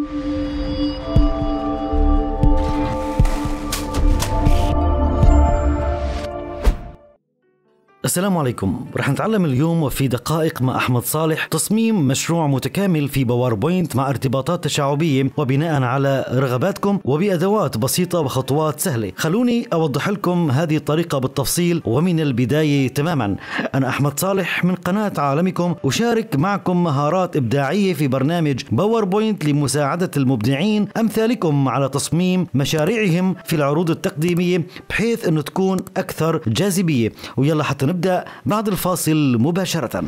Mm-hmm. السلام عليكم رح نتعلم اليوم وفي دقائق مع أحمد صالح تصميم مشروع متكامل في باوربوينت مع ارتباطات تشعبية وبناء على رغباتكم وبأدوات بسيطة وخطوات سهلة خلوني أوضح لكم هذه الطريقة بالتفصيل ومن البداية تماما أنا أحمد صالح من قناة عالمكم أشارك معكم مهارات إبداعية في برنامج باوربوينت لمساعدة المبدعين أمثالكم على تصميم مشاريعهم في العروض التقديمية بحيث أنه تكون أكثر جاذبية ويلا حتى نبدأ نبدأ بعد الفاصل مباشرة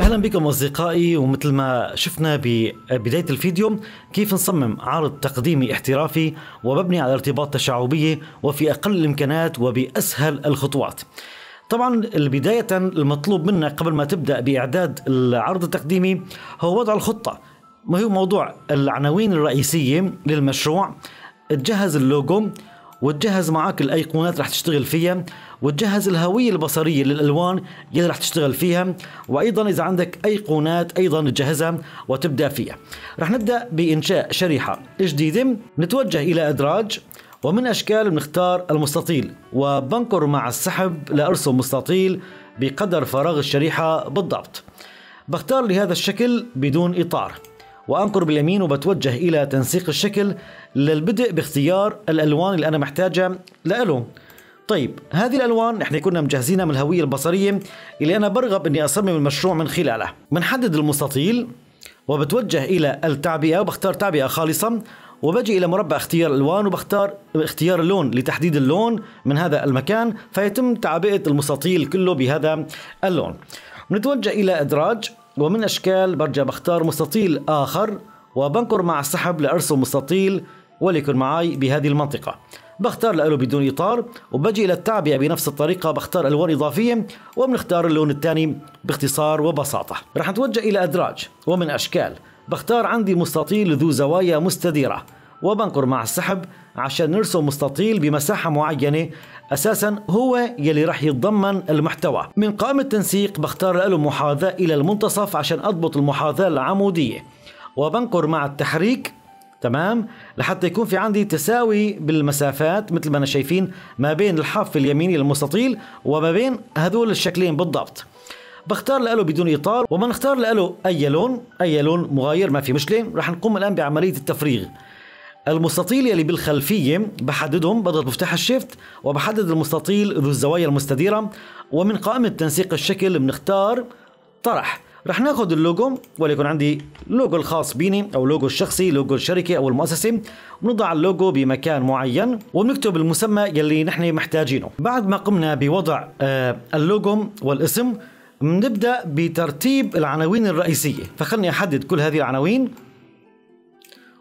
اهلا بكم اصدقائي ومثل ما شفنا ببدايه الفيديو كيف نصمم عرض تقديمي احترافي ومبني على ارتباط تشعبيه وفي اقل الامكانات وباسهل الخطوات. طبعا البدايه المطلوب منا قبل ما تبدأ بإعداد العرض التقديمي هو وضع الخطة ما هو موضوع العناوين الرئيسية للمشروع تجهز اللوجو وتجهز معك الايقونات رح تشتغل فيها وتجهز الهويه البصريه للالوان يلي رح تشتغل فيها وايضا اذا عندك ايقونات ايضا تجهزها وتبدا فيها رح نبدا بانشاء شريحه جديده نتوجه الى ادراج ومن اشكال بنختار المستطيل وبنكر مع السحب لارسم مستطيل بقدر فراغ الشريحه بالضبط بختار لهذا الشكل بدون اطار وأنقر باليمين وبتوجه إلى تنسيق الشكل للبدء باختيار الألوان اللي أنا محتاجها لإله. طيب هذه الالوان احنا كنا مجهزينها من الهويه البصريه اللي انا برغب اني اصمم المشروع من خلاله بنحدد المستطيل وبتوجه الى التعبئه وبختار تعبئه خالصه وبجي الى مربع اختيار الوان وبختار اختيار اللون لتحديد اللون من هذا المكان فيتم تعبئه المستطيل كله بهذا اللون نتوجه الى ادراج ومن أشكال برجع بختار مستطيل آخر وبنقر مع السحب لأرسم مستطيل وليكن معي بهذه المنطقة بختار لألو بدون إطار وبجي إلى التعبئة بنفس الطريقة بختار ألوان إضافية وبنختار اللون الثاني باختصار وبساطة رح نتوجه إلى أدراج ومن أشكال بختار عندي مستطيل ذو زوايا مستديرة وبنقر مع السحب عشان نرسم مستطيل بمساحة معينة اساسا هو يلي رح يتضمن المحتوى من قائمة التنسيق بختار له محاذاة الى المنتصف عشان اضبط المحاذاة العمودية وبنقر مع التحريك تمام لحتى يكون في عندي تساوي بالمسافات مثل ما انا شايفين ما بين الحاف اليميني للمستطيل وما بين هذول الشكلين بالضبط بختار له بدون اطار وما نختار له اي لون اي لون مغاير ما في مشكله رح نقوم الان بعمليه التفريغ المستطيل يلي بالخلفية بحددهم بضغط مفتاح الشيفت وبحدد المستطيل ذو الزوايا المستديرة ومن قائمة تنسيق الشكل بنختار طرح رح ناخذ اللوجو وليكن عندي لوجو الخاص بيني او لوجو الشخصي لوجو الشركه او المؤسسه بنضع اللوجو بمكان معين وبنكتب المسمى يلي نحن محتاجينه بعد ما قمنا بوضع آه، اللوجو والاسم بنبدا بترتيب العناوين الرئيسيه فخلني احدد كل هذه العناوين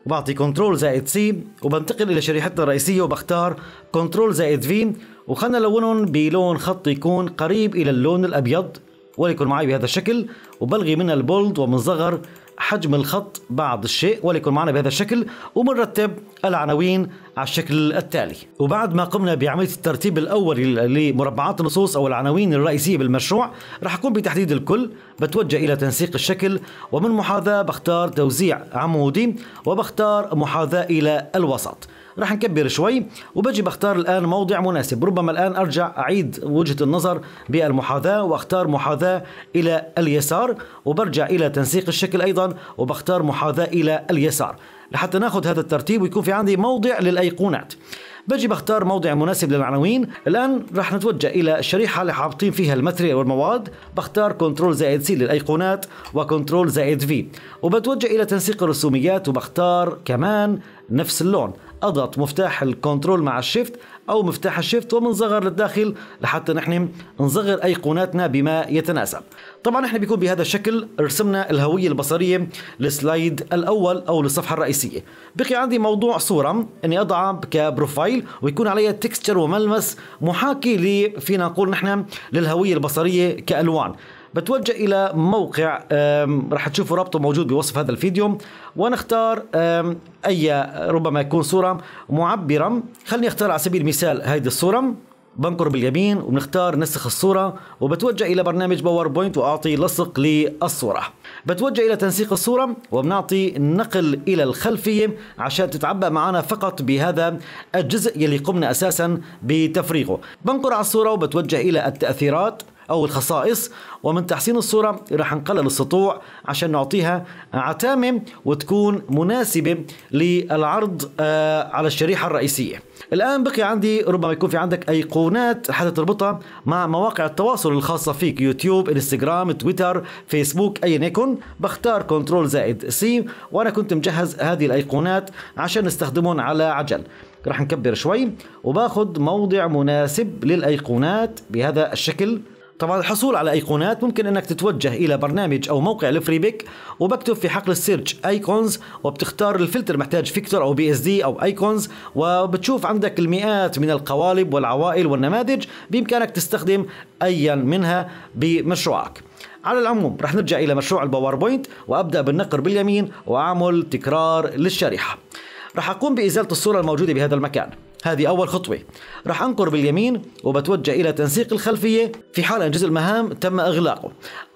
وبعطي كنترول زائد سي وبنتقل الى شريحتنا الرئيسية وبختار كنترول زائد في وخلنا لونهم بلون خط يكون قريب الى اللون الابيض وليكن معي بهذا الشكل وبلغي من البولد ومصغر حجم الخط بعض الشيء وليكن معنا بهذا الشكل ومنرتب العناوين على الشكل التالي وبعد ما قمنا بعملية الترتيب الأولي لمربعات النصوص أو العناوين الرئيسية بالمشروع راح أقوم بتحديد الكل بتوجه إلى تنسيق الشكل ومن محاذاة بختار توزيع عمودي وبختار محاذاة إلى الوسط راح نكبر شوي وبجي بختار الآن موضع مناسب ربما الآن أرجع أعيد وجهة النظر بالمحاذاة وأختار محاذاة إلى اليسار وبرجع إلى تنسيق الشكل أيضا وبختار محاذاة إلى اليسار لحتى ناخذ هذا الترتيب ويكون في عندي موضع للأيقونات بجي بختار موضع مناسب للعناوين الآن راح نتوجه إلى الشريحة اللي حاطين فيها الماتريال والمواد بختار كنترول زائد سي للأيقونات وكنترول زائد في وبتوجه إلى تنسيق الرسوميات وبختار كمان نفس اللون اضغط مفتاح الكنترول مع الشيفت او مفتاح الشيفت ومنصغر للداخل لحتى نحن نصغر ايقوناتنا بما يتناسب طبعا نحن بيكون بهذا الشكل رسمنا الهويه البصريه للسلايد الاول او للصفحه الرئيسيه بقي عندي موضوع صوره اني اضعها كبروفايل ويكون عليها تكستشر وملمس محاكي لفينا فينا نقول نحن للهويه البصريه كالوان بتوجه إلى موقع رح تشوفوا رابطه موجود بوصف هذا الفيديو ونختار أي ربما يكون صورة معبرة خليني أختار على سبيل المثال هذه الصورة بنقر باليمين وبنختار نسخ الصورة وبتوجه إلى برنامج باوربوينت وأعطي لصق للصورة بتوجه إلى تنسيق الصورة وبنعطي نقل إلى الخلفية عشان تتعبأ معنا فقط بهذا الجزء يلي قمنا أساسا بتفريغه بنقر على الصورة وبتوجه إلى التأثيرات أو الخصائص ومن تحسين الصورة راح نقلل السطوع عشان نعطيها عتامة وتكون مناسبة للعرض آه، على الشريحة الرئيسية الآن بقي عندي ربما يكون في عندك أيقونات حتى تربطها مع مواقع التواصل الخاصة فيك يوتيوب انستغرام تويتر فيسبوك أيا يكن بختار كنترول زائد سي وأنا كنت مجهز هذه الأيقونات عشان نستخدمهم على عجل راح نكبر شوي وباخذ موضع مناسب للأيقونات بهذا الشكل طبعا الحصول على ايقونات ممكن انك تتوجه الى برنامج او موقع الفريبيك وبكتب في حقل السيرش ايكونز وبتختار الفلتر محتاج فيكتور او بي اس دي او ايكونز وبتشوف عندك المئات من القوالب والعوائل والنماذج بامكانك تستخدم ايا منها بمشروعك على العموم رح نرجع الى مشروع الباوربوينت وابدا بالنقر باليمين واعمل تكرار للشريحه رح اقوم بازاله الصوره الموجوده بهذا المكان هذه أول خطوة راح أنقر باليمين وبتوجه إلى تنسيق الخلفية في حال أن جزء المهام تم إغلاقه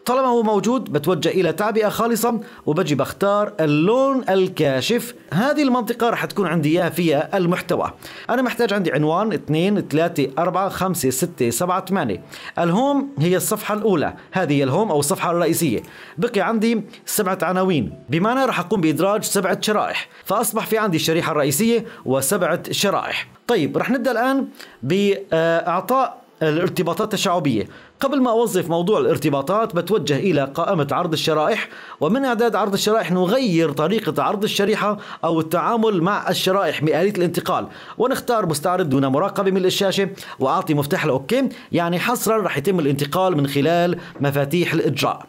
طالما هو موجود بتوجه إلى تعبئة خالصة وبجي بختار اللون الكاشف هذه المنطقة رح تكون عندي إياها فيها المحتوى أنا محتاج عندي عنوان 2 3 4 5 6 7 8 الهوم هي الصفحة الأولى هذه هي الهوم أو الصفحة الرئيسية بقي عندي سبعة عناوين بمعنى رح أقوم بإدراج سبعة شرائح فأصبح في عندي الشريحة الرئيسية وسبعة شرائح طيب رح نبدأ الآن بإعطاء الارتباطات التشعبية قبل ما أوظف موضوع الارتباطات بتوجه إلى قائمة عرض الشرائح ومن إعداد عرض الشرائح نغير طريقة عرض الشريحة أو التعامل مع الشرائح بآلية الانتقال ونختار مستعرض دون مراقبة من الشاشة وأعطي مفتاح الأوكي يعني حصرا رح يتم الانتقال من خلال مفاتيح الإجراء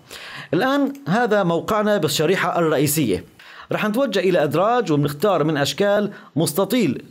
الآن هذا موقعنا بالشريحة الرئيسية رح نتوجه إلى أدراج وبنختار من أشكال مستطيل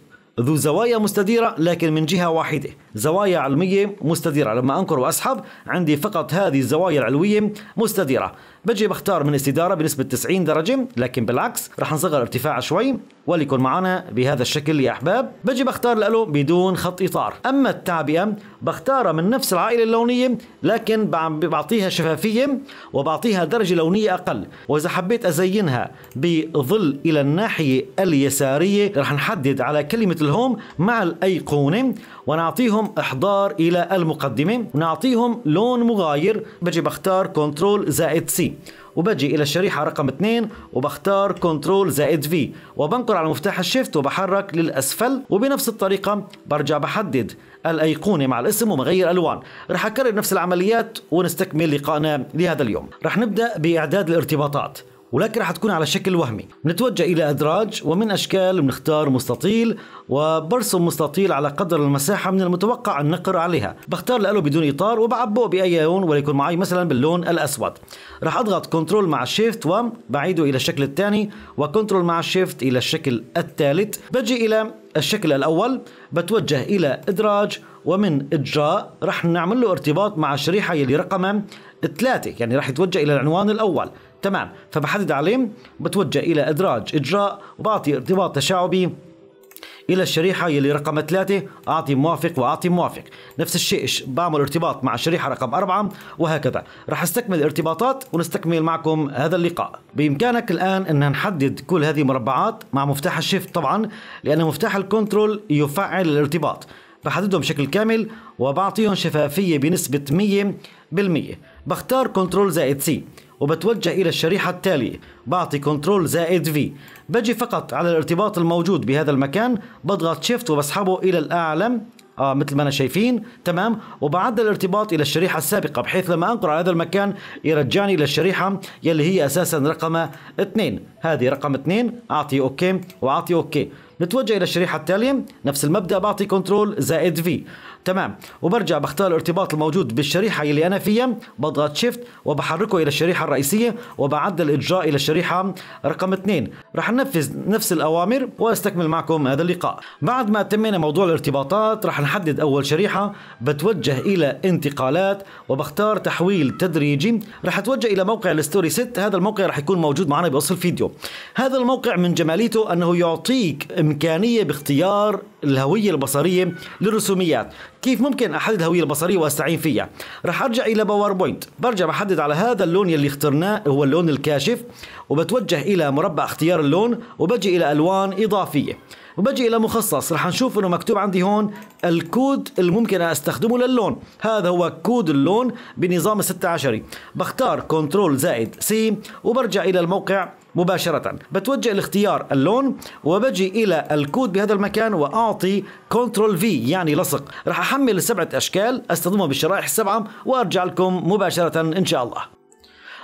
ذو زوايا مستديرة لكن من جهة واحدة زوايا علمية مستديرة لما أنقر وأسحب عندي فقط هذه الزوايا العلوية مستديرة بجي بختار من استداره بنسبه 90 درجه لكن بالعكس رح نصغر ارتفاع شوي وليكن معنا بهذا الشكل يا احباب بجي بختار له بدون خط اطار اما التعبئه بختارها من نفس العائله اللونيه لكن بعطيها شفافيه وبعطيها درجه لونيه اقل واذا حبيت ازينها بظل الى الناحيه اليساريه رح نحدد على كلمه الهوم مع الايقونه ونعطيهم إحضار إلى المقدمة ونعطيهم لون مغاير بجي بختار كنترول زائد سي وبجي إلى الشريحة رقم 2 وبختار كنترول زائد في وبنقر على مفتاح الشيفت وبحرك للأسفل وبنفس الطريقة برجع بحدد الأيقونة مع الاسم ومغير ألوان رح أكرر نفس العمليات ونستكمل لقائنا لهذا اليوم رح نبدأ بإعداد الارتباطات ولكن رح تكون على شكل وهمي نتوجه إلى أدراج ومن أشكال بنختار مستطيل وبرسم مستطيل على قدر المساحة من المتوقع النقر عليها بختار لأله بدون إطار وبعبوه بأي لون وليكن معي مثلا باللون الأسود رح أضغط كنترول مع شيفت وبعيده إلى الشكل الثاني وكنترول مع شيفت إلى الشكل الثالث بجي إلى الشكل الأول بتوجه إلى إدراج ومن إجراء رح نعمل له ارتباط مع الشريحة يلي رقمها ثلاثة يعني رح يتوجه إلى العنوان الأول تمام فبحدد عليه بتوجه الى ادراج اجراء وبعطي ارتباط تشعبي الى الشريحه يلي رقم ثلاثة اعطي موافق واعطي موافق نفس الشيء بعمل ارتباط مع الشريحه رقم أربعة وهكذا رح استكمل الارتباطات ونستكمل معكم هذا اللقاء بامكانك الان ان نحدد كل هذه المربعات مع مفتاح الشيفت طبعا لان مفتاح الكنترول يفعل الارتباط بحددهم بشكل كامل وبعطيهم شفافيه بنسبه 100% بختار كنترول زائد سي وبتوجه إلى الشريحة التالية بعطي كنترول زائد في بجي فقط على الارتباط الموجود بهذا المكان بضغط شيفت وبسحبه إلى الأعلى آه مثل ما أنا شايفين تمام وبعد الارتباط إلى الشريحة السابقة بحيث لما أنقر على هذا المكان يرجعني إلى الشريحة يلي هي أساسا رقم 2 هذه رقم 2 أعطي أوكي وأعطي أوكي نتوجه إلى الشريحة التالية نفس المبدأ بعطي كنترول زائد في تمام وبرجع بختار الارتباط الموجود بالشريحه اللي انا فيها بضغط شيفت وبحركه الى الشريحه الرئيسيه وبعدل الاجراء الى الشريحه رقم 2 رح ننفذ نفس الاوامر واستكمل معكم هذا اللقاء بعد ما تمينا موضوع الارتباطات رح نحدد اول شريحه بتوجه الى انتقالات وبختار تحويل تدريجي رح اتوجه الى موقع الستوري ست هذا الموقع رح يكون موجود معنا بوصف الفيديو هذا الموقع من جماليته انه يعطيك امكانيه باختيار الهويه البصريه للرسوميات كيف ممكن احدد الهويه البصريه واستعين فيها راح ارجع الى باوربوينت برجع بحدد على هذا اللون يلي اخترناه هو اللون الكاشف وبتوجه الى مربع اختيار اللون وبجي الى الوان اضافيه وبجي الى مخصص راح نشوف انه مكتوب عندي هون الكود اللي ممكن استخدمه للون هذا هو كود اللون بنظام 16 عشري بختار كنترول زائد سي وبرجع الى الموقع مباشرة بتوجه الاختيار اللون وبجي إلى الكود بهذا المكان وأعطي كنترول في يعني لصق رح أحمل السبعة أشكال أستخدمها بالشرائح السبعة وأرجع لكم مباشرة إن شاء الله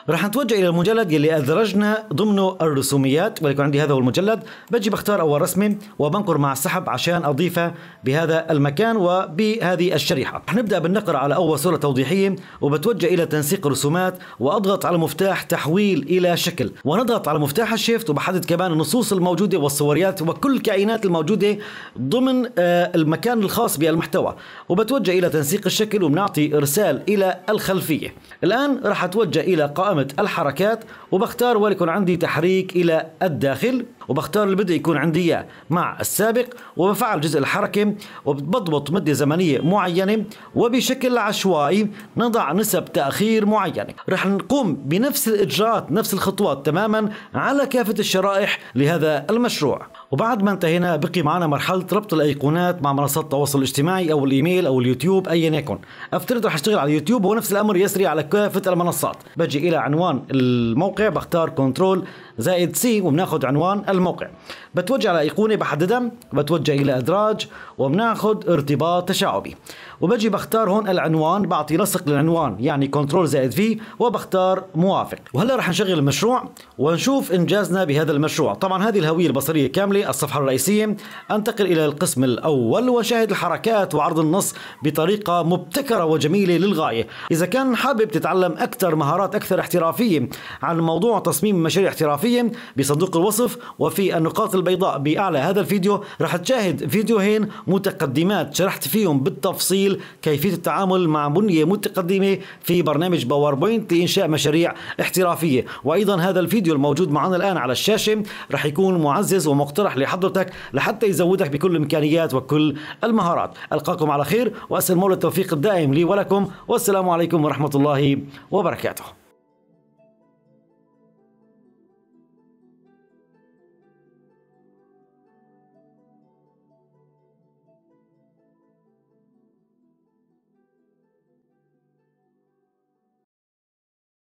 رح نتوجه الى المجلد يلي ادرجنا ضمنه الرسوميات ولكن عندي هذا هو المجلد بجي بختار اول رسمه وبنقر مع السحب عشان اضيفها بهذا المكان وبهذه الشريحه رح نبدا بالنقر على اول صوره توضيحيه وبتوجه الى تنسيق الرسومات واضغط على مفتاح تحويل الى شكل ونضغط على مفتاح الشيفت وبحدد كمان النصوص الموجوده والصوريات وكل الكائنات الموجوده ضمن آه، المكان الخاص بالمحتوى وبتوجه الى تنسيق الشكل وبنعطي ارسال الى الخلفيه الان رح اتوجه الى قائمه إقامة الحركات وبختار وليكن عندي تحريك إلى الداخل وبختار البدء يكون عندي مع السابق وبفعل جزء الحركة وبضبط مدة زمنية معينة وبشكل عشوائي نضع نسب تأخير معينة رح نقوم بنفس الإجراءات نفس الخطوات تماما على كافة الشرائح لهذا المشروع وبعد ما انتهينا بقي معنا مرحله ربط الايقونات مع منصات التواصل الاجتماعي او الايميل او اليوتيوب ايا يكن افترض رح اشتغل على اليوتيوب ونفس الامر يسري على كافه المنصات بجي الى عنوان الموقع بختار كنترول زائد سي وبناخذ عنوان الموقع بتوجه على ايقونه بحددها بتوجه الى ادراج وبناخذ ارتباط تشعبي وبجي بختار هون العنوان بعطي لصق للعنوان يعني كنترول زائد في وبختار موافق وهلا رح نشغل المشروع ونشوف انجازنا بهذا المشروع طبعا هذه الهويه البصريه كامله الصفحه الرئيسيه انتقل الى القسم الاول وشاهد الحركات وعرض النص بطريقه مبتكره وجميله للغايه اذا كان حابب تتعلم اكثر مهارات اكثر احترافيه عن موضوع تصميم مشاريع احترافيه الصحفية بصندوق الوصف وفي النقاط البيضاء بأعلى هذا الفيديو رح تشاهد فيديوهين متقدمات شرحت فيهم بالتفصيل كيفية التعامل مع بنية متقدمة في برنامج باوربوينت لإنشاء مشاريع احترافية وأيضا هذا الفيديو الموجود معنا الآن على الشاشة رح يكون معزز ومقترح لحضرتك لحتى يزودك بكل الإمكانيات وكل المهارات ألقاكم على خير وأسأل مولى التوفيق الدائم لي ولكم والسلام عليكم ورحمة الله وبركاته